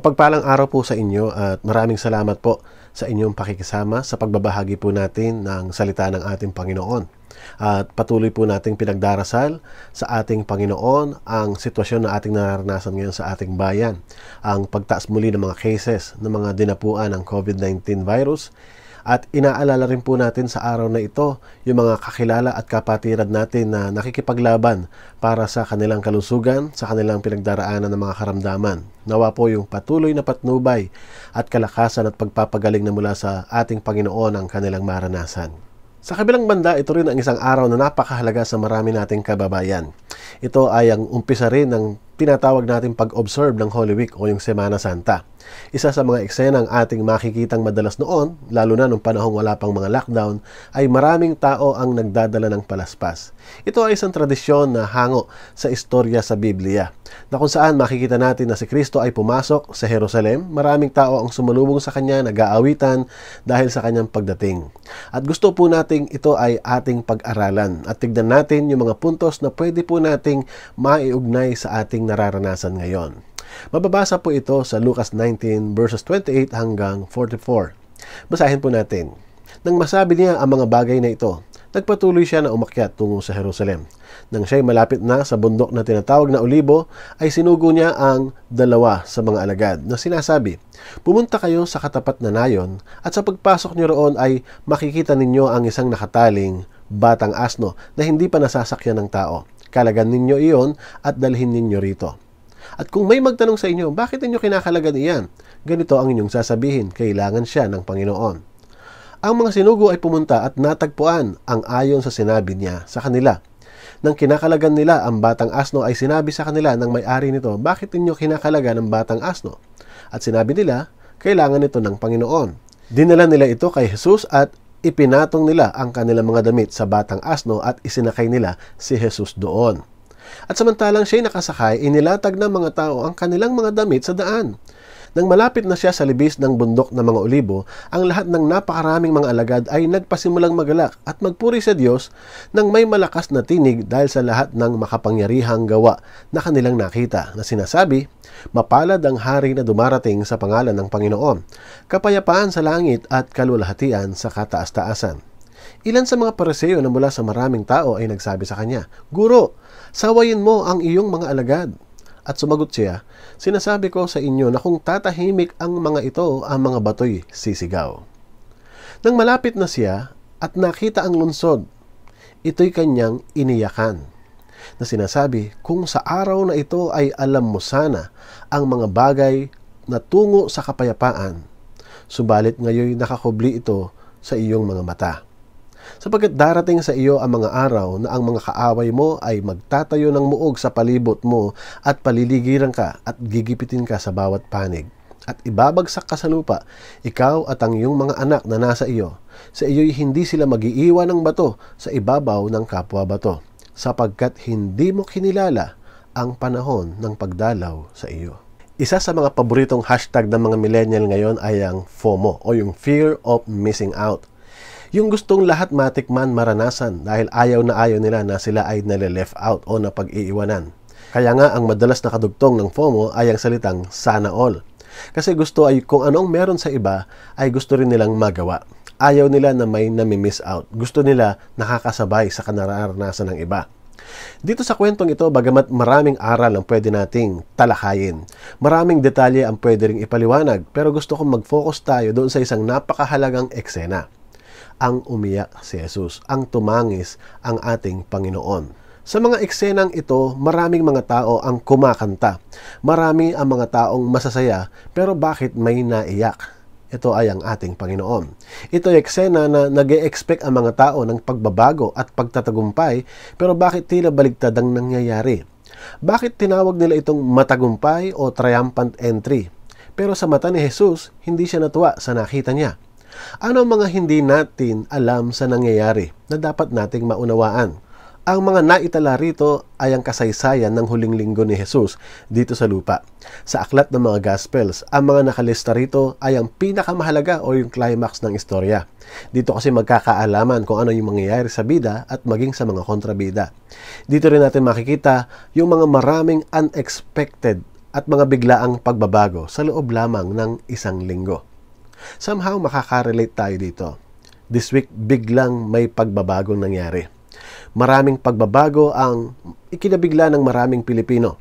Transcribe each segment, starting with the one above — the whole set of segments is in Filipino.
Mapagpalang araw po sa inyo at maraming salamat po sa inyong pakikisama sa pagbabahagi po natin ng salita ng ating Panginoon. At patuloy po nating pinagdarasal sa ating Panginoon ang sitwasyon na ating nararanasan ngayon sa ating bayan. Ang pagtaas muli ng mga cases ng mga dinapuan ng COVID-19 virus at inaalala rin po natin sa araw na ito yung mga kakilala at kapatiran natin na nakikipaglaban para sa kanilang kalusugan, sa kanilang pinagdaraanan ng mga karamdaman. Nawa po yung patuloy na patnubay at kalakasan at pagpapagaling na mula sa ating Panginoon ang kanilang maranasan. Sa kabilang banda, ito rin ang isang araw na napakahalaga sa marami nating kababayan. Ito ay ang umpisa rin ng tinatawag natin pag-observe ng Holy Week o yung Semana Santa. Isa sa mga eksena ang ating makikitang madalas noon, lalo na nung panahong wala pang mga lockdown, ay maraming tao ang nagdadala ng palaspas. Ito ay isang tradisyon na hango sa istorya sa Biblia, na kung saan makikita natin na si Kristo ay pumasok sa Jerusalem, maraming tao ang sumalubong sa kanya, nag-aawitan dahil sa kanyang pagdating. At gusto po nating ito ay ating pag-aralan at tignan natin yung mga puntos na pwede po nating maiugnay sa ating nararanasan ngayon. Mababasa po ito sa Lucas 19 verses 28 hanggang 44. Basahin po natin. Nang masabi niya ang mga bagay na ito, nagpatuloy siya na umakyat tungo sa Jerusalem. Nang siya'y malapit na sa bundok na tinatawag na Olibo, ay sinugo niya ang dalawa sa mga alagad na sinasabi, Pumunta kayo sa katapat na nayon at sa pagpasok niyo roon ay makikita ninyo ang isang nakataling batang asno na hindi pa nasasakyan ng tao Kalagan ninyo iyon at dalhin ninyo rito. At kung may magtanong sa inyo, bakit ninyo kinakalagan iyan? Ganito ang inyong sasabihin, kailangan siya ng Panginoon. Ang mga sinugo ay pumunta at natagpuan ang ayon sa sinabi niya sa kanila. Nang kinakalagan nila ang batang asno ay sinabi sa kanila ng may-ari nito, bakit ninyo kinakalagan ang batang asno? At sinabi nila, kailangan ito ng Panginoon. Dinala nila ito kay Jesus at Ipinatong nila ang kanilang mga damit sa batang asno at isinakay nila si Jesus doon. At samantalang siya'y nakasakay, inilatag ng mga tao ang kanilang mga damit sa daan. Nang malapit na siya sa libis ng bundok ng mga olibo, ang lahat ng napakaraming mga alagad ay nagpasimulang magalak at magpuri sa Diyos nang may malakas na tinig dahil sa lahat ng makapangyarihang gawa na kanilang nakita na sinasabi, Mapalad ang hari na dumarating sa pangalan ng Panginoon, kapayapaan sa langit at kalulahatian sa kataas-taasan. Ilan sa mga pareseyo na mula sa maraming tao ay nagsabi sa kanya, Guro, sawayin mo ang iyong mga alagad. At sumagot siya, Sinasabi ko sa inyo na kung tatahimik ang mga ito, ang mga bato'y sisigaw. Nang malapit na siya at nakita ang lungsod, ito'y kanyang iniyakan na sinasabi kung sa araw na ito ay alam mo sana ang mga bagay na tungo sa kapayapaan, subalit ngayon nakakubli ito sa iyong mga mata sapagkat darating sa iyo ang mga araw na ang mga kaaway mo ay magtatayo ng muog sa palibot mo at paliligiran ka at gigipitin ka sa bawat panig at ibabagsak ka sa lupa, ikaw at ang iyong mga anak na nasa iyo. Sa iyo'y hindi sila magiiwan ng bato sa ibabaw ng kapwa bato, sapagkat hindi mo kinilala ang panahon ng pagdalaw sa iyo. Isa sa mga paboritong hashtag ng mga millennial ngayon ay ang FOMO o yung Fear of Missing Out. Yung gustong lahat matikman maranasan dahil ayaw na ayaw nila na sila ay nale-left out o napag-iiwanan. Kaya nga ang madalas na kadugtong ng FOMO ay ang salitang sana all. Kasi gusto ay kung anong meron sa iba ay gusto rin nilang magawa. Ayaw nila na may nami-miss out. Gusto nila nakakasabay sa kanaranasan ng iba. Dito sa kwentong ito, bagamat maraming aral ang pwede nating talakayin, maraming detalye ang pwede ring ipaliwanag, pero gusto kong mag-focus tayo doon sa isang napakahalagang eksena ang umiyak si Jesus, ang tumangis ang ating Panginoon. Sa mga eksenang ito, maraming mga tao ang kumakanta. Marami ang mga taong masasaya, pero bakit may naiyak? Ito ay ang ating Panginoon. Ito ay eksena na nag expect ang mga tao ng pagbabago at pagtatagumpay, pero bakit tila baligtad ang nangyayari? Bakit tinawag nila itong matagumpay o triumphant entry? Pero sa mata ni Jesus, hindi siya natuwa sa nakita niya. Ano ang mga hindi natin alam sa nangyayari na dapat nating maunawaan? Ang mga naitala rito ay ang kasaysayan ng huling linggo ni Jesus dito sa lupa. Sa aklat ng mga Gospels, ang mga nakalista rito ay ang pinakamahalaga o yung climax ng istorya. Dito kasi magkakaalaman kung ano yung mangyayari sa bida at maging sa mga kontrabida. Dito rin natin makikita yung mga maraming unexpected at mga biglaang pagbabago sa loob lamang ng isang linggo. Somehow makaka-relate tayo dito. This week biglang may pagbabagong nangyari. Maraming pagbabago ang ikinabigla ng maraming Pilipino.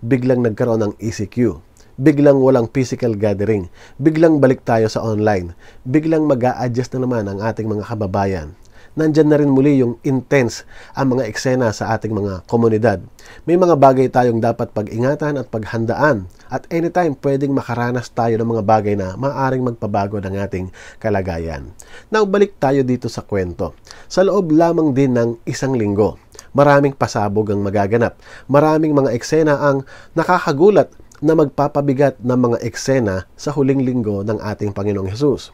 Biglang nagkaroon ng ECQ. Biglang walang physical gathering. Biglang balik tayo sa online. Biglang mag adjust na naman ang ating mga kababayan nandyan na rin muli yung intense ang mga eksena sa ating mga komunidad. May mga bagay tayong dapat pag-ingatan at paghandaan at anytime pwedeng makaranas tayo ng mga bagay na maaring magpabago ng ating kalagayan. Now, balik tayo dito sa kwento. Sa loob lamang din ng isang linggo, maraming pasabog ang magaganap. Maraming mga eksena ang nakakagulat na magpapabigat ng mga eksena sa huling linggo ng ating Panginoong Hesus.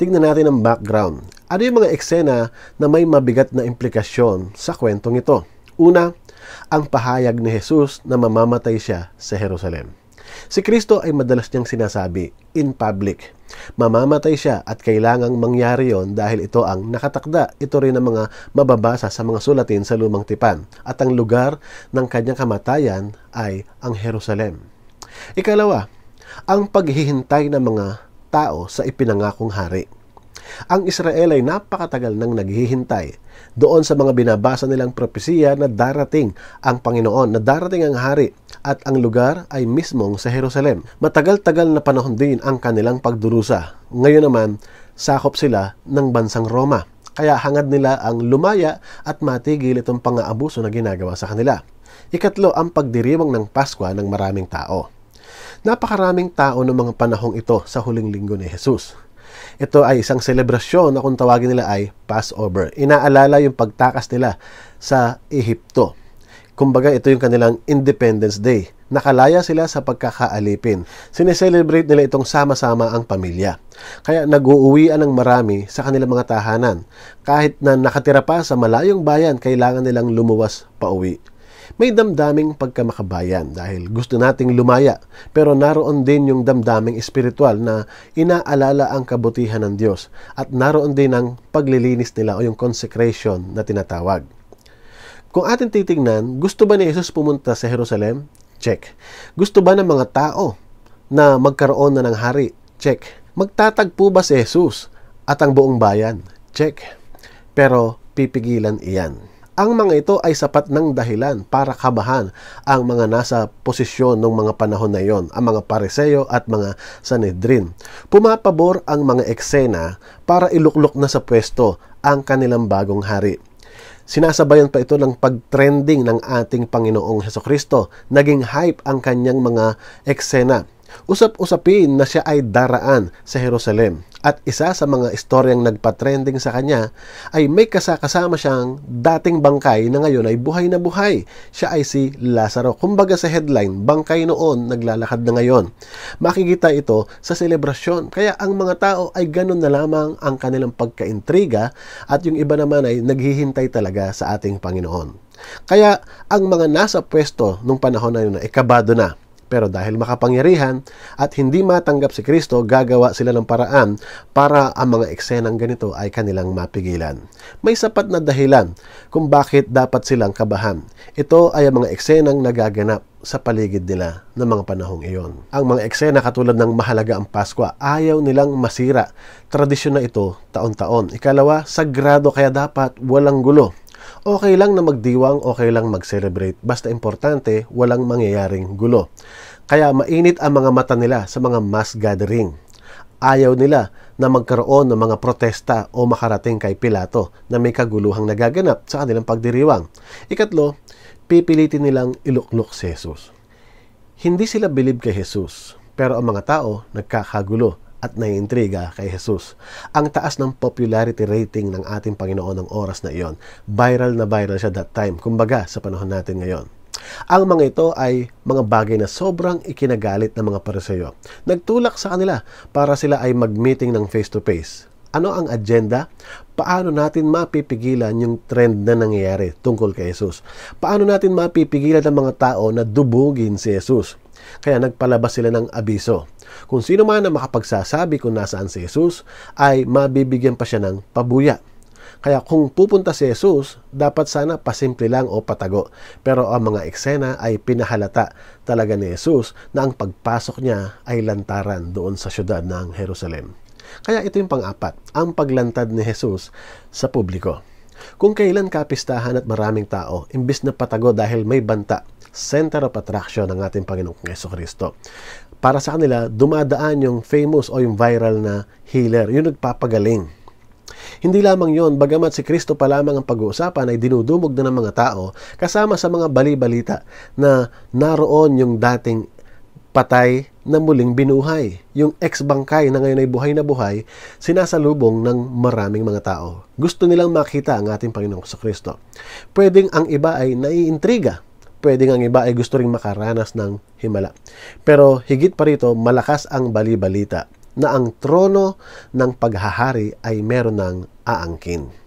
Tignan natin ang background. Ano yung mga eksena na may mabigat na implikasyon sa kwentong ito? Una, ang pahayag ni Jesus na mamamatay siya sa Jerusalem. Si Kristo ay madalas niyang sinasabi, in public. Mamamatay siya at kailangang mangyari yon dahil ito ang nakatakda. Ito rin ang mga mababasa sa mga sulatin sa lumang tipan. At ang lugar ng kanyang kamatayan ay ang Jerusalem. Ikalawa, ang paghihintay ng mga tao sa ipinangakong hari ang Israel ay napakatagal nang naghihintay doon sa mga binabasa nilang propesiya na darating ang Panginoon, na darating ang hari at ang lugar ay mismong sa Jerusalem. Matagal-tagal na panahon din ang kanilang pagdurusa. Ngayon naman, sakop sila ng bansang Roma. Kaya hangad nila ang lumaya at matigil itong pang-aabuso na ginagawa sa kanila. Ikatlo, ang pagdiriwang ng Pasko ng maraming tao. Napakaraming tao ng mga panahong ito sa huling linggo ni Jesus. Ito ay isang selebrasyon na kung tawagin nila ay Passover. Inaalala yung pagtakas nila sa Ehipto. Kumbaga ito yung kanilang Independence Day. Nakalaya sila sa pagkakaalipin. Sineselebrate nila itong sama-sama ang pamilya. Kaya nag-uuwian ng marami sa kanilang mga tahanan. Kahit na nakatira pa sa malayong bayan, kailangan nilang lumuwas pa uwi. May damdaming pagkamakabayan dahil gusto nating lumaya pero naroon din yung damdaming espiritual na inaalala ang kabutihan ng Diyos at naroon din ang paglilinis nila o yung consecration na tinatawag. Kung atin titingnan, gusto ba ni Jesus pumunta sa Jerusalem? Check. Gusto ba ng mga tao na magkaroon na ng hari? Check. Magtatagpo ba si Jesus at ang buong bayan? Check. Pero pipigilan iyan. Ang mga ito ay sapat ng dahilan para kabahan ang mga nasa posisyon ng mga panahon na iyon, ang mga pareseyo at mga sanedrin. Pumapabor ang mga eksena para iluklok na sa pwesto ang kanilang bagong hari. Sinasabayan pa ito ng pag-trending ng ating Panginoong Heso Kristo. Naging hype ang kanyang mga eksena Usap-usapin na siya ay daraan sa Jerusalem at isa sa mga istoryang nagpa-trending sa kanya ay may kasakasama siyang dating bangkay na ngayon ay buhay na buhay. Siya ay si Lazaro. Kumbaga sa headline, bangkay noon, naglalakad na ngayon. Makikita ito sa selebrasyon. Kaya ang mga tao ay ganun na lamang ang kanilang pagkaintriga at yung iba naman ay naghihintay talaga sa ating Panginoon. Kaya ang mga nasa pwesto nung panahon na yun ay kabado na pero dahil makapangyarihan at hindi matanggap si Kristo, gagawa sila ng paraan para ang mga eksenang ganito ay kanilang mapigilan. May sapat na dahilan kung bakit dapat silang kabahan. Ito ay ang mga eksenang nagaganap sa paligid nila ng mga panahong iyon. Ang mga eksena katulad ng mahalaga ang Pasko, ayaw nilang masira. Tradisyon na ito taon-taon. Ikalawa, sagrado kaya dapat walang gulo Okay lang na magdiwang, okay lang mag-celebrate. Basta importante, walang mangyayaring gulo. Kaya mainit ang mga mata nila sa mga mass gathering. Ayaw nila na magkaroon ng mga protesta o makarating kay Pilato na may kaguluhang nagaganap sa kanilang pagdiriwang. Ikatlo, pipilitin nilang iluklok si Jesus. Hindi sila bilib kay Jesus, pero ang mga tao nagkakagulo at naiintriga kay Jesus. Ang taas ng popularity rating ng ating Panginoon ng oras na iyon. Viral na viral siya that time, kumbaga sa panahon natin ngayon. Ang mga ito ay mga bagay na sobrang ikinagalit ng mga pariseyo. Nagtulak sa kanila para sila ay mag-meeting ng face-to-face. Ano ang agenda? Paano natin mapipigilan yung trend na nangyayari tungkol kay Jesus? Paano natin mapipigilan ang mga tao na dubugin si Jesus? Kaya nagpalabas sila ng abiso. Kung sino man ang makapagsasabi kung nasaan si Jesus, ay mabibigyan pa siya ng pabuya. Kaya kung pupunta si Jesus, dapat sana pasimple lang o patago. Pero ang mga eksena ay pinahalata talaga ni Jesus na ang pagpasok niya ay lantaran doon sa syudad ng Jerusalem. Kaya ito yung pang-apat, ang paglantad ni Jesus sa publiko. Kung kailan kapistahan at maraming tao, imbis na patago dahil may banta, center of attraction ng ating Panginoong Yeso Kristo. Para sa kanila, dumadaan yung famous o yung viral na healer, yung nagpapagaling. Hindi lamang yon, bagamat si Kristo pa lamang ang pag-uusapan ay dinudumog na ng mga tao kasama sa mga balibalita na naroon yung dating patay na muling binuhay. Yung ex-bangkay na ngayon ay buhay na buhay, sinasalubong ng maraming mga tao. Gusto nilang makita ang ating Panginoong Kristo. Pwedeng ang iba ay naiintriga. Pwedeng ang iba ay gusto ring makaranas ng himala. Pero higit pa rito, malakas ang balibalita na ang trono ng paghahari ay meron ng aangkin.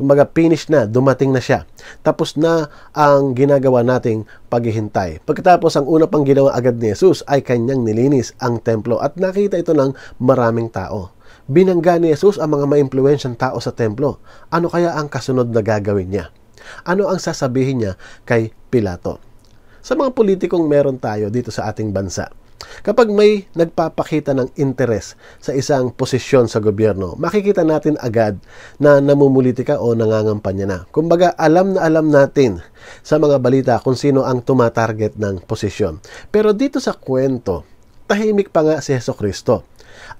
Kumbaga finish na, dumating na siya. Tapos na ang ginagawa nating paghihintay. Pagkatapos ang una pang ginawa agad ni Jesus ay kanyang nilinis ang templo at nakita ito ng maraming tao. Binangga ni Jesus ang mga maimpluwensyang tao sa templo. Ano kaya ang kasunod na gagawin niya? Ano ang sasabihin niya kay Pilato? Sa mga politikong meron tayo dito sa ating bansa, Kapag may nagpapakita ng interes sa isang posisyon sa gobyerno, makikita natin agad na namumulitika o nangangampanya na. Kumbaga, alam na alam natin sa mga balita kung sino ang tumatarget ng posisyon. Pero dito sa kwento, tahimik pa nga si Heso Kristo.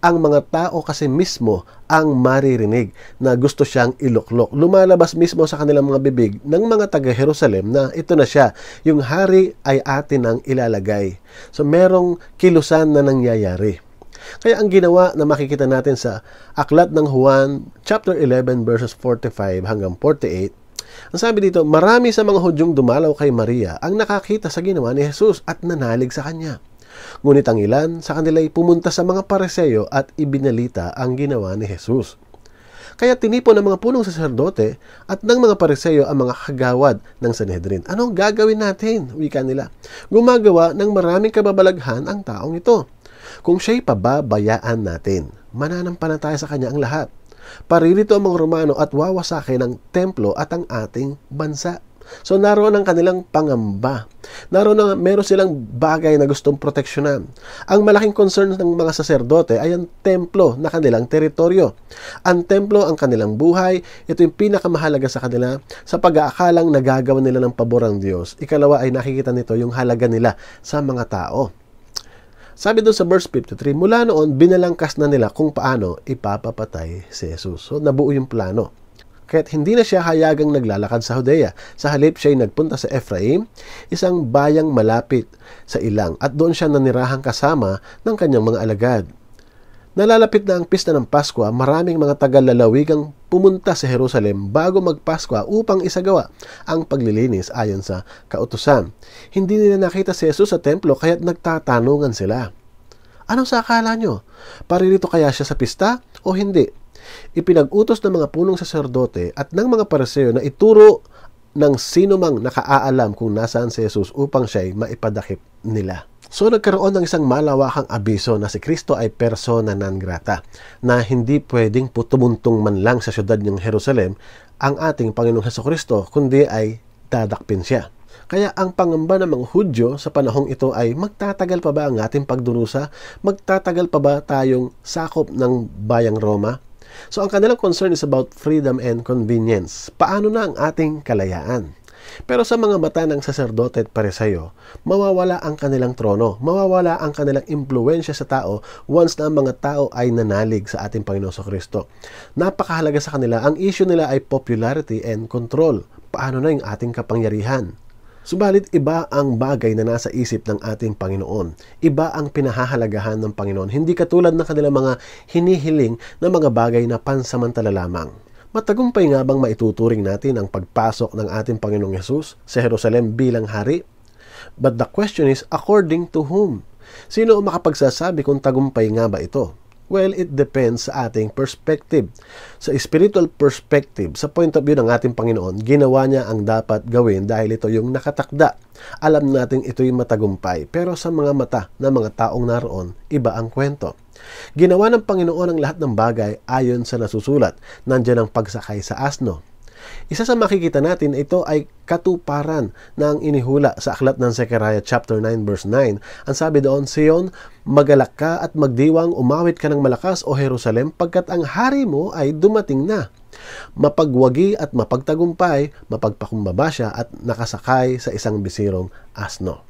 Ang mga tao kasi mismo ang maririnig na gusto siyang iluklok. Lumalabas mismo sa kanilang mga bibig ng mga taga-Jerusalem na ito na siya, yung hari ay atin ang ilalagay. So merong kilusan na nangyayari. Kaya ang ginawa na makikita natin sa Aklat ng Juan, chapter 11, verses 45 hanggang 48, ang sabi dito, marami sa mga hudyong dumalaw kay Maria ang nakakita sa ginawa ni Jesus at nanalig sa kanya. Ngunit ang ilan sa ay pumunta sa mga pareseyo at ibinalita ang ginawa ni Jesus. Kaya tinipon ng mga punong saserdote at ng mga pareseyo ang mga kagawad ng Sanhedrin. Ano gagawin natin? Wika nila. Gumagawa ng maraming kababalaghan ang taong ito. Kung siya'y pababayaan natin, mananampalataya sa kanya ang lahat. Paririto ang mga Romano at wawasakin ang templo at ang ating bansa. So naroon ang kanilang pangamba. Naroon na meron silang bagay na gustong proteksyonan. Ang malaking concern ng mga saserdote ay ang templo na kanilang teritoryo. Ang templo ang kanilang buhay. Ito yung pinakamahalaga sa kanila sa pag-aakalang nagagawa nila ng pabor ang Diyos. Ikalawa ay nakikita nito yung halaga nila sa mga tao. Sabi doon sa verse 53, mula noon binalangkas na nila kung paano ipapapatay si Jesus. So nabuo yung plano. Kaya't hindi na siya hayagang naglalakad sa Hodea. Sa halip siya'y nagpunta sa Ephraim, isang bayang malapit sa ilang at doon siya nanirahang kasama ng kanyang mga alagad. Nalalapit na ang pista ng Pasko, maraming mga tagal-lalawigang pumunta sa Jerusalem bago magpasko upang isagawa ang paglilinis ayon sa kautusan. Hindi nila nakita si Jesus sa templo kaya't nagtatanungan sila. Anong sakala nyo? Paririto kaya siya sa pista o hindi? Ipinag-utos ng mga punong saserdote at ng mga pariseo na ituro ng sinumang nakaaalam kung nasaan si Jesus upang siya'y maipadakip nila. So nagkaroon ng isang malawakang abiso na si Kristo ay persona non grata na hindi pwedeng putumuntong man lang sa syudad ng Jerusalem ang ating Panginoong Heso Kristo kundi ay dadakpin siya. Kaya ang pangamba ng mga Hudyo sa panahong ito ay magtatagal pa ba ang ating pagdurusa? Magtatagal pa ba tayong sakop ng bayang Roma? So ang kanilang concern is about freedom and convenience. Paano na ang ating kalayaan? Pero sa mga mata ng saserdote at paresayo, mawawala ang kanilang trono, mawawala ang kanilang impluensya sa tao once na ang mga tao ay nanalig sa ating Panginoon Kristo. Napakahalaga sa kanila, ang issue nila ay popularity and control. Paano na yung ating kapangyarihan? Subalit iba ang bagay na nasa isip ng ating Panginoon. Iba ang pinahahalagahan ng Panginoon. Hindi katulad ng kanilang mga hinihiling na mga bagay na pansamantala lamang. Matagumpay nga bang maituturing natin ang pagpasok ng ating Panginoong Yesus sa Jerusalem bilang hari? But the question is, according to whom? Sino ang makapagsasabi kung tagumpay nga ba ito? Well, it depends sa ating perspective. Sa spiritual perspective, sa point of view ng ating Panginoon, ginawa niya ang dapat gawin dahil ito yung nakatakda. Alam natin ito yung matagumpay, pero sa mga mata ng mga taong naroon, iba ang kwento. Ginawa ng Panginoon ang lahat ng bagay ayon sa nasusulat. Nandiyan ang pagsakay sa asno, isa sa makikita natin, ito ay katuparan ng inihula sa aklat ng Zechariah chapter 9 verse 9. Ang sabi doon, Sion, magalak ka at magdiwang umawit ka ng malakas o Jerusalem pagkat ang hari mo ay dumating na. Mapagwagi at mapagtagumpay, mapagpakumbaba siya at nakasakay sa isang bisirong asno.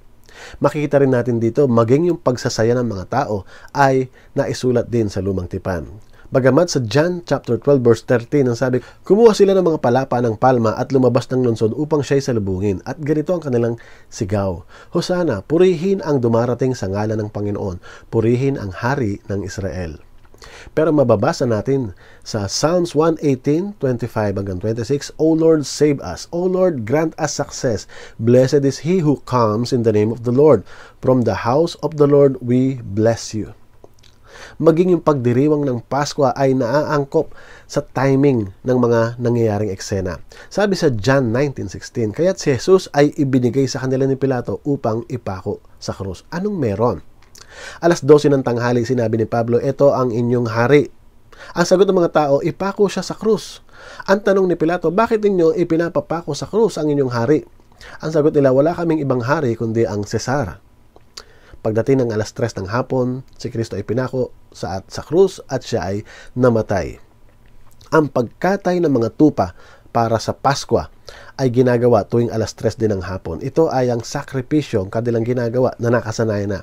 Makikita rin natin dito, maging yung pagsasaya ng mga tao ay naisulat din sa lumang tipan. Bagamat sa John chapter 12 verse 13 ang sabi, kumuha sila ng mga palapa ng palma at lumabas ng lungsod upang siya'y salubungin at ganito ang kanilang sigaw. Hosana, purihin ang dumarating sa ngala ng Panginoon, purihin ang hari ng Israel. Pero mababasa natin sa Psalms 11825 hanggang 26, O Lord, save us. O Lord, grant us success. Blessed is he who comes in the name of the Lord. From the house of the Lord we bless you maging yung pagdiriwang ng Pasko ay naaangkop sa timing ng mga nangyayaring eksena. Sabi sa John 19.16, kaya't si Jesus ay ibinigay sa kanila ni Pilato upang ipako sa krus. Anong meron? Alas 12 ng tanghali sinabi ni Pablo, ito ang inyong hari. Ang sagot ng mga tao, ipako siya sa krus. Ang tanong ni Pilato, bakit ninyo ipinapapako sa krus ang inyong hari? Ang sagot nila, wala kaming ibang hari kundi ang Cesar. Pagdating ng alas tres ng hapon, si Kristo ay pinako sa, at sa krus at siya ay namatay. Ang pagkatay ng mga tupa para sa Paskwa ay ginagawa tuwing alas tres din ng hapon. Ito ay ang sakripisyong kanilang ginagawa na nakasanayan na.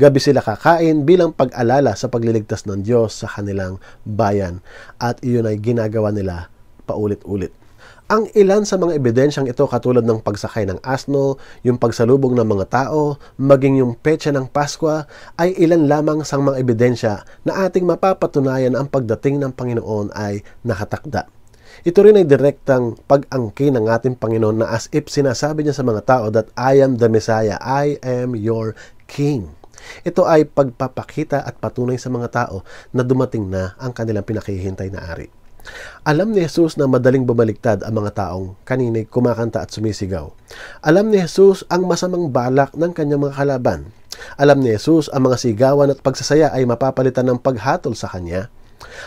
Gabi sila kakain bilang pag-alala sa pagliligtas ng Diyos sa kanilang bayan. At iyon ay ginagawa nila paulit-ulit. Ang ilan sa mga ebidensyang ito katulad ng pagsakay ng asno, yung pagsalubong ng mga tao, maging yung petsa ng Pasko ay ilan lamang sa mga ebidensya na ating mapapatunayan ang pagdating ng Panginoon ay nakatakda. Ito rin ay direktang pag-angki ng ating Panginoon na as if sinasabi niya sa mga tao that I am the Messiah, I am your King. Ito ay pagpapakita at patunay sa mga tao na dumating na ang kanilang pinakihintay na ari. Alam ni Jesus na madaling bumaliktad ang mga taong kanina'y kumakanta at sumisigaw. Alam ni Jesus ang masamang balak ng kanyang mga kalaban. Alam ni Jesus ang mga sigawan at pagsasaya ay mapapalitan ng paghatol sa kanya.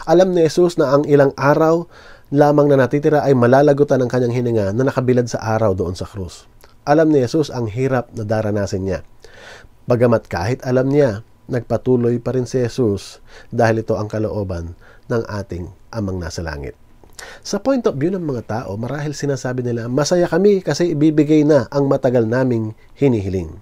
Alam ni Jesus na ang ilang araw lamang na natitira ay malalagutan ng kanyang hininga na nakabilad sa araw doon sa krus. Alam ni Jesus ang hirap na daranasin niya. Bagamat kahit alam niya, nagpatuloy pa rin si Jesus dahil ito ang kalooban ng ating amang nasa langit. Sa point of view ng mga tao, marahil sinasabi nila, masaya kami kasi ibibigay na ang matagal naming hinihiling.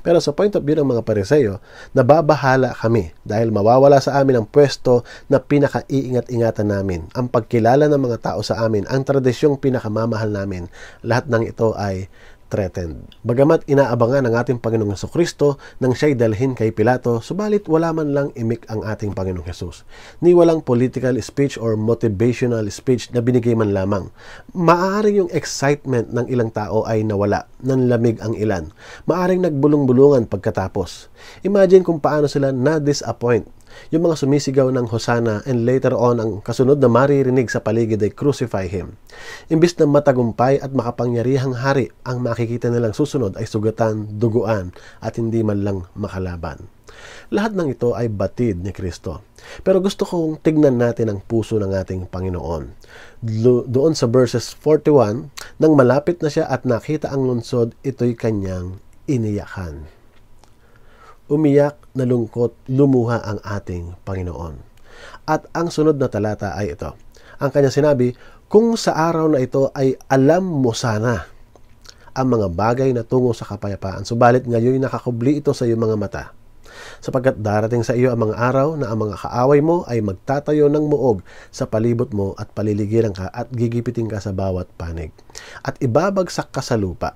Pero sa point of view ng mga pariseyo, nababahala kami dahil mawawala sa amin ang pwesto na pinaka iingat ingatan namin, ang pagkilala ng mga tao sa amin, ang tradisyong pinakamamahal namin. Lahat ng ito ay threatened. Bagamat inaabangan ng ating Panginoong Heso Kristo nang siya'y dalhin kay Pilato, subalit wala man lang imik ang ating Panginoong Hesus. Ni walang political speech or motivational speech na binigay man lamang. Maaaring yung excitement ng ilang tao ay nawala, nanlamig ang ilan. Maaring nagbulong-bulungan pagkatapos. Imagine kung paano sila na-disappoint yung mga sumisigaw ng Hosanna and later on ang kasunod na maririnig sa paligid ay crucify him. Imbis na matagumpay at makapangyarihang hari, ang makikita nilang susunod ay sugatan, duguan at hindi man lang makalaban. Lahat ng ito ay batid ni Kristo. Pero gusto kong tignan natin ang puso ng ating Panginoon. Do doon sa verses 41, nang malapit na siya at nakita ang lungsod, ito'y kanyang iniyakan umiyak, na lungkot lumuha ang ating Panginoon. At ang sunod na talata ay ito. Ang kanya sinabi, Kung sa araw na ito ay alam mo sana ang mga bagay na tungo sa kapayapaan, subalit ngayon nakakubli ito sa iyong mga mata. Sapagkat darating sa iyo ang mga araw na ang mga kaaway mo ay magtatayo ng muog sa palibot mo at paliligiran ka at gigipitin ka sa bawat panig. At ibabagsak ka sa lupa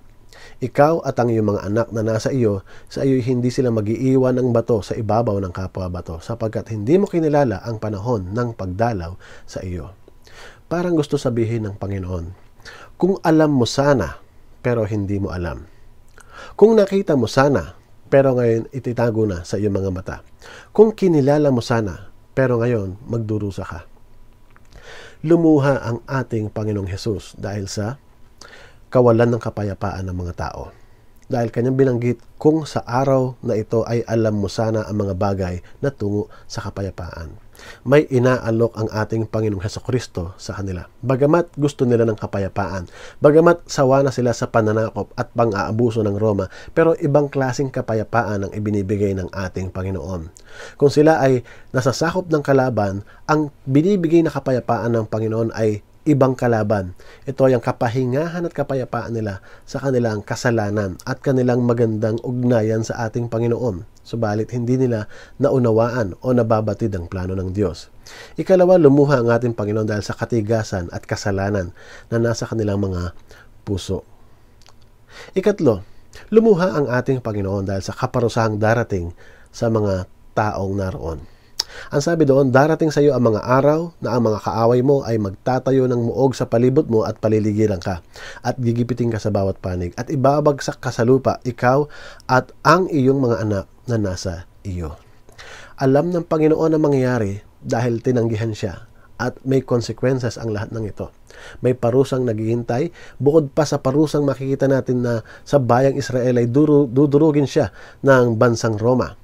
ikaw at ang iyong mga anak na nasa iyo, sa iyo hindi sila magiiwan ng bato sa ibabaw ng kapwa bato sapagkat hindi mo kinilala ang panahon ng pagdalaw sa iyo. Parang gusto sabihin ng Panginoon, kung alam mo sana, pero hindi mo alam. Kung nakita mo sana, pero ngayon ititago na sa iyong mga mata. Kung kinilala mo sana, pero ngayon magdurusa ka. Lumuha ang ating Panginoong Hesus dahil sa kawalan ng kapayapaan ng mga tao. Dahil kanyang binanggit kung sa araw na ito ay alam mo sana ang mga bagay na tungo sa kapayapaan. May inaalok ang ating Panginoong Heso Kristo sa kanila. Bagamat gusto nila ng kapayapaan, bagamat sawa na sila sa pananakop at pang-aabuso ng Roma, pero ibang klasing kapayapaan ang ibinibigay ng ating Panginoon. Kung sila ay nasasakop ng kalaban, ang binibigay na kapayapaan ng Panginoon ay ibang kalaban. Ito ay ang kapahingahan at kapayapaan nila sa kanilang kasalanan at kanilang magandang ugnayan sa ating Panginoon. Subalit hindi nila naunawaan o nababatid ang plano ng Diyos. Ikalawa, lumuha ang ating Panginoon dahil sa katigasan at kasalanan na nasa kanilang mga puso. Ikatlo, lumuha ang ating Panginoon dahil sa kaparusahang darating sa mga taong naroon. Ang sabi doon, darating sa iyo ang mga araw na ang mga kaaway mo ay magtatayo ng muog sa palibot mo at paliligiran ka at gigipitin ka sa bawat panig at ibabagsak ka sa lupa, ikaw at ang iyong mga anak na nasa iyo. Alam ng Panginoon ang mangyayari dahil tinanggihan siya at may consequences ang lahat ng ito. May parusang naghihintay bukod pa sa parusang makikita natin na sa bayang Israel ay dudurugin siya ng bansang Roma.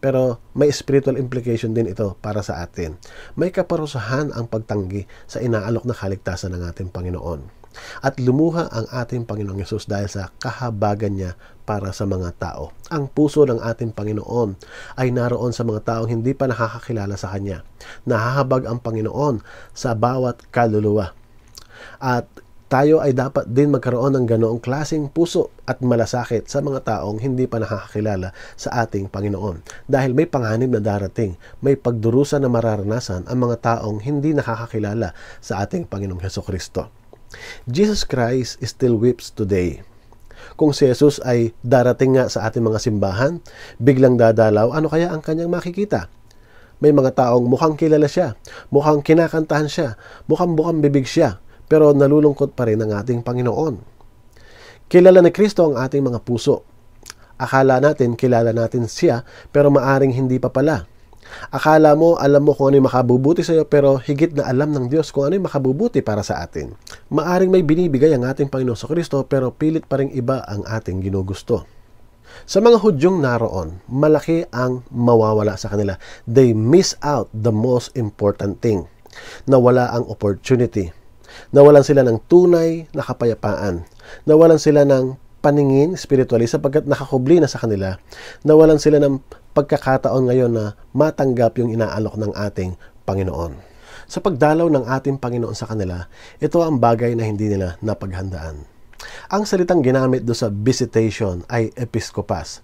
Pero may spiritual implication din ito para sa atin. May kaparusahan ang pagtanggi sa inaalok na kaligtasan ng ating Panginoon. At lumuha ang ating Panginoong Yesus dahil sa kahabagan niya para sa mga tao. Ang puso ng ating Panginoon ay naroon sa mga taong hindi pa nakakakilala sa Kanya. Nahahabag ang Panginoon sa bawat kaluluwa. At tayo ay dapat din magkaroon ng ganoong klasing puso at malasakit sa mga taong hindi pa nakakakilala sa ating Panginoon. Dahil may panganib na darating, may pagdurusa na mararanasan ang mga taong hindi nakakakilala sa ating Panginoong Heso Kristo. Jesus Christ still weeps today. Kung si Jesus ay darating nga sa ating mga simbahan, biglang dadalaw, ano kaya ang kanyang makikita? May mga taong mukhang kilala siya, mukhang kinakantahan siya, mukhang bukang bibig siya, pero nalulungkot pa rin ang ating Panginoon. Kilala ni Kristo ang ating mga puso. Akala natin kilala natin siya pero maaring hindi pa pala. Akala mo alam mo kung ano yung makabubuti sa iyo pero higit na alam ng Diyos kung ano yung makabubuti para sa atin. Maaring may binibigay ang ating Panginoon sa Kristo pero pilit pa rin iba ang ating ginugusto. Sa mga Hudyong naroon, malaki ang mawawala sa kanila. They miss out the most important thing. Nawala ang opportunity Nawalan sila ng tunay na kapayapaan. Nawalan sila ng paningin spiritually sapagkat nakakubli na sa kanila. Nawalan sila ng pagkakataon ngayon na matanggap yung inaalok ng ating Panginoon. Sa pagdalaw ng ating Panginoon sa kanila, ito ang bagay na hindi nila napaghandaan. Ang salitang ginamit do sa visitation ay episkopas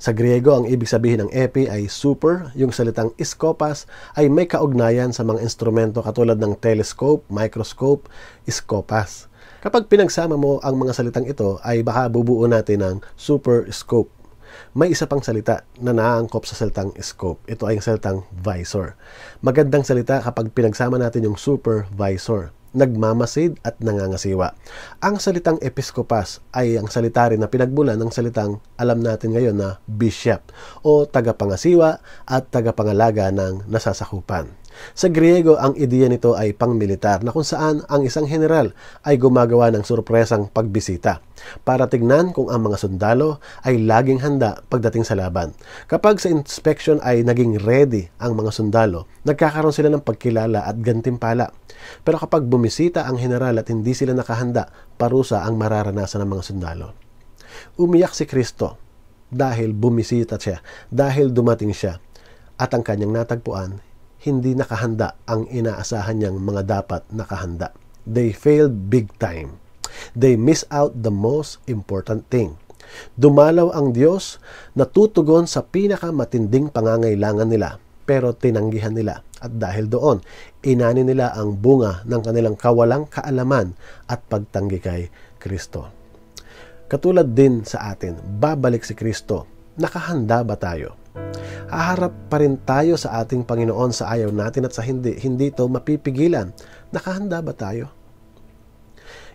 sa Griego, ang ibig sabihin ng epi ay super, yung salitang iskopas ay may kaugnayan sa mga instrumento katulad ng telescope, microscope, iskopas. Kapag pinagsama mo ang mga salitang ito ay baka bubuo natin ng super scope. May isa pang salita na naaangkop sa salitang scope. Ito ay ang salitang visor. Magandang salita kapag pinagsama natin yung supervisor nagmamasid at nangangasiwa. Ang salitang episkopas ay ang salita rin na pinagbulan ng salitang alam natin ngayon na bishop o tagapangasiwa at tagapangalaga ng nasasakupan. Sa Griego, ang ideya nito ay pangmilitar na kung saan ang isang general ay gumagawa ng surpresang pagbisita para tignan kung ang mga sundalo ay laging handa pagdating sa laban. Kapag sa inspection ay naging ready ang mga sundalo, nagkakaroon sila ng pagkilala at gantimpala. Pero kapag bumisita ang general at hindi sila nakahanda, parusa ang mararanasan ng mga sundalo. Umiyak si Kristo dahil bumisita siya, dahil dumating siya at ang kanyang natagpuan hindi nakahanda ang inaasahan niyang mga dapat nakahanda. They failed big time. They miss out the most important thing. Dumalaw ang Diyos natutugon sa pinakamatinding pangangailangan nila pero tinanggihan nila at dahil doon inani nila ang bunga ng kanilang kawalang kaalaman at pagtanggi kay Kristo. Katulad din sa atin, babalik si Kristo. Nakahanda ba tayo? Haharap pa rin tayo sa ating Panginoon sa ayaw natin at sa hindi. Hindi ito mapipigilan. Nakahanda ba tayo?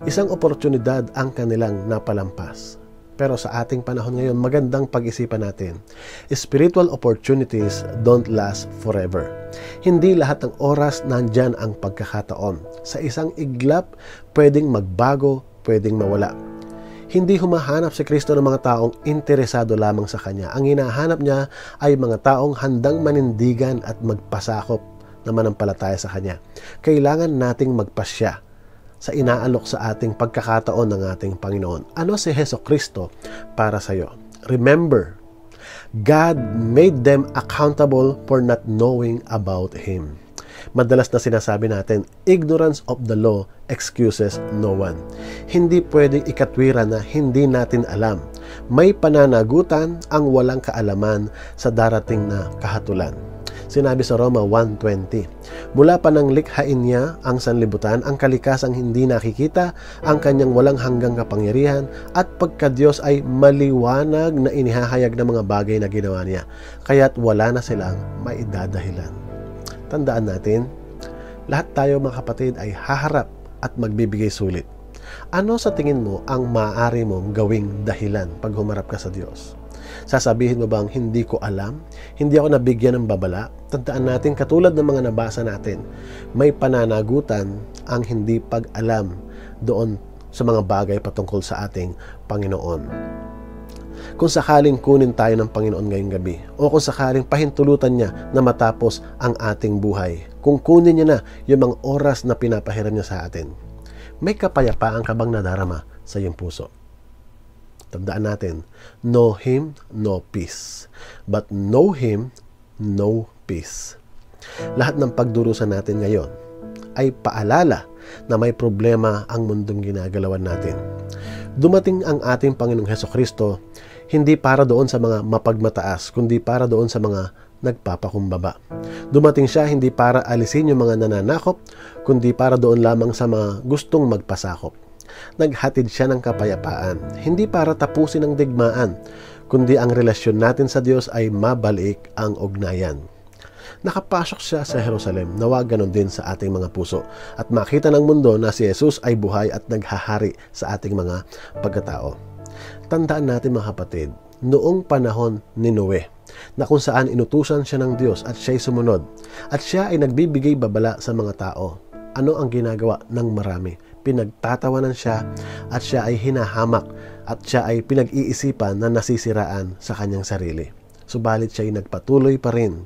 Isang oportunidad ang kanilang napalampas. Pero sa ating panahon ngayon, magandang pag-isipan natin. Spiritual opportunities don't last forever. Hindi lahat ng oras nandyan ang pagkakataon. Sa isang iglap, pwedeng magbago, pwedeng mawala hindi humahanap si Kristo ng mga taong interesado lamang sa Kanya. Ang hinahanap niya ay mga taong handang manindigan at magpasakop na manampalataya sa Kanya. Kailangan nating magpasya sa inaalok sa ating pagkakataon ng ating Panginoon. Ano si Heso Kristo para sa iyo? Remember, God made them accountable for not knowing about Him. Madalas na sinasabi natin, ignorance of the law excuses no one. Hindi pwedeng ikatwira na hindi natin alam. May pananagutan ang walang kaalaman sa darating na kahatulan. Sinabi sa Roma 1.20, Mula pa nang likhain niya ang sanlibutan, ang kalikasang hindi nakikita, ang kanyang walang hanggang kapangyarihan, at pagkadyos ay maliwanag na inihahayag ng mga bagay na ginawa niya, kaya't wala na silang maidadahilan tandaan natin, lahat tayo mga kapatid ay haharap at magbibigay sulit. Ano sa tingin mo ang maaari mong gawing dahilan pag humarap ka sa Diyos? Sasabihin mo bang hindi ko alam? Hindi ako nabigyan ng babala? Tandaan natin katulad ng mga nabasa natin, may pananagutan ang hindi pag-alam doon sa mga bagay patungkol sa ating Panginoon kung sakaling kunin tayo ng Panginoon ngayong gabi o kung sakaling pahintulutan niya na matapos ang ating buhay. Kung kunin niya na yung mga oras na pinapahiram niya sa atin. May kapayapaan ka bang nadarama sa iyong puso? Tandaan natin, know Him, no peace. But know Him, no peace. Lahat ng pagdurusan natin ngayon ay paalala na may problema ang mundong ginagalawan natin dumating ang ating Panginoong Heso Kristo hindi para doon sa mga mapagmataas, kundi para doon sa mga nagpapakumbaba. Dumating siya hindi para alisin yung mga nananakop, kundi para doon lamang sa mga gustong magpasakop. Naghatid siya ng kapayapaan, hindi para tapusin ang digmaan, kundi ang relasyon natin sa Diyos ay mabalik ang ugnayan. Nakapasok siya sa Jerusalem, nawa ganon din sa ating mga puso at makita ng mundo na si Jesus ay buhay at naghahari sa ating mga pagkatao. Tandaan natin mga kapatid, noong panahon ni Noe na kung saan inutusan siya ng Diyos at siya'y sumunod at siya ay nagbibigay babala sa mga tao. Ano ang ginagawa ng marami? Pinagtatawanan siya at siya ay hinahamak at siya ay pinag-iisipan na nasisiraan sa kanyang sarili. Subalit siya ay nagpatuloy pa rin.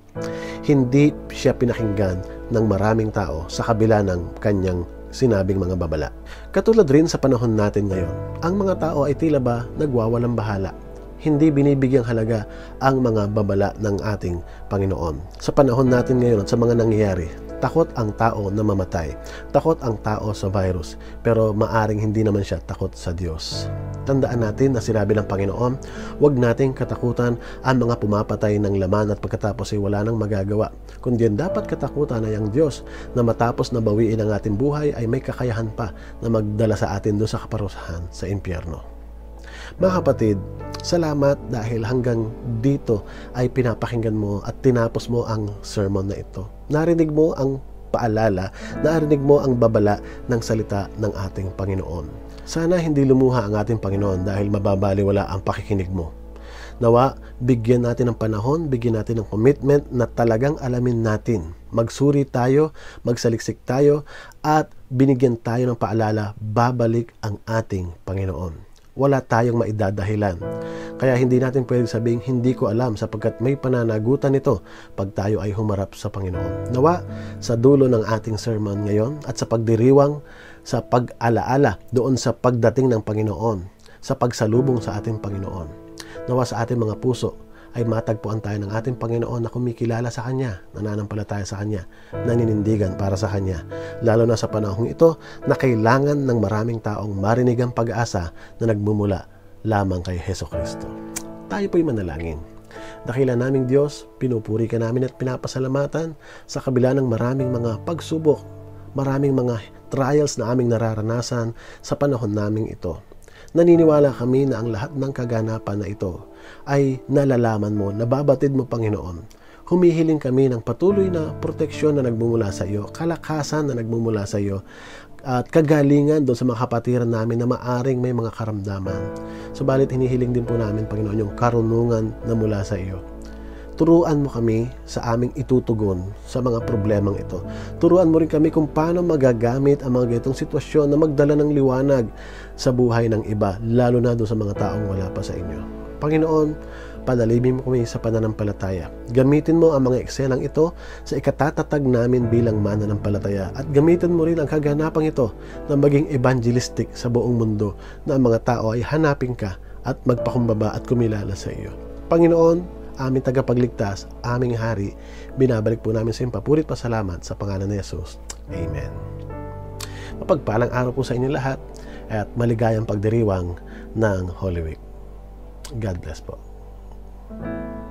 Hindi siya pinakinggan ng maraming tao sa kabila ng kanyang sinabing mga babala. Katulad rin sa panahon natin ngayon, ang mga tao ay tila ba nagwawalang bahala hindi binibigyang halaga ang mga babala ng ating Panginoon. Sa panahon natin ngayon at sa mga nangyayari, Takot ang tao na mamatay. Takot ang tao sa virus. Pero maaring hindi naman siya takot sa Diyos. Tandaan natin na sinabi ng Panginoon, huwag nating katakutan ang mga pumapatay ng laman at pagkatapos ay wala nang magagawa. Kundi ang dapat katakutan ay ang Diyos na matapos na bawiin ang ating buhay ay may kakayahan pa na magdala sa atin doon sa kaparusahan sa impyerno. Mga kapatid, salamat dahil hanggang dito ay pinapakinggan mo at tinapos mo ang sermon na ito. Narinig mo ang paalala, narinig mo ang babala ng salita ng ating Panginoon. Sana hindi lumuha ang ating Panginoon dahil mababaliwala ang pakikinig mo. Nawa, bigyan natin ng panahon, bigyan natin ng commitment na talagang alamin natin. Magsuri tayo, magsaliksik tayo, at binigyan tayo ng paalala, babalik ang ating Panginoon wala tayong maidadahilan. Kaya hindi natin pwede sabing hindi ko alam sapagkat may pananagutan ito pag tayo ay humarap sa Panginoon. Nawa, sa dulo ng ating sermon ngayon at sa pagdiriwang sa pag-alaala doon sa pagdating ng Panginoon, sa pagsalubong sa ating Panginoon. Nawa sa ating mga puso, ay matagpuan tayo ng ating Panginoon na kumikilala sa Kanya, nananampalataya sa Kanya, naninindigan para sa Kanya. Lalo na sa panahong ito na kailangan ng maraming taong marinig ang pag-asa na nagmumula lamang kay Heso Kristo. Tayo po'y manalangin. Dakila naming Diyos, pinupuri ka namin at pinapasalamatan sa kabila ng maraming mga pagsubok, maraming mga trials na aming nararanasan sa panahon naming ito. Naniniwala kami na ang lahat ng kaganapan na ito ay nalalaman mo, nababatid mo Panginoon. Humihiling kami ng patuloy na proteksyon na nagmumula sa iyo, kalakasan na nagmumula sa iyo, at kagalingan doon sa mga kapatiran namin na maaring may mga karamdaman. Subalit hinihiling din po namin, Panginoon, yung karunungan na mula sa iyo. Turuan mo kami sa aming itutugon sa mga problemang ito. Turuan mo rin kami kung paano magagamit ang mga gitong sitwasyon na magdala ng liwanag sa buhay ng iba, lalo na doon sa mga taong wala pa sa inyo. Panginoon, panalibin mo kami sa pananampalataya. Gamitin mo ang mga ekselang ito sa ikatatatag namin bilang mananampalataya at gamitin mo rin ang kaganapang ito na maging evangelistic sa buong mundo na ang mga tao ay hanapin ka at magpakumbaba at kumilala sa iyo. Panginoon, aming tagapagligtas, aming hari, binabalik po namin sa iyong papurit pasalamat sa pangalan ni Yesus. Amen. Mapagpalang araw po sa inyo lahat at maligayang pagdiriwang ng Holy Week. God bless Paul.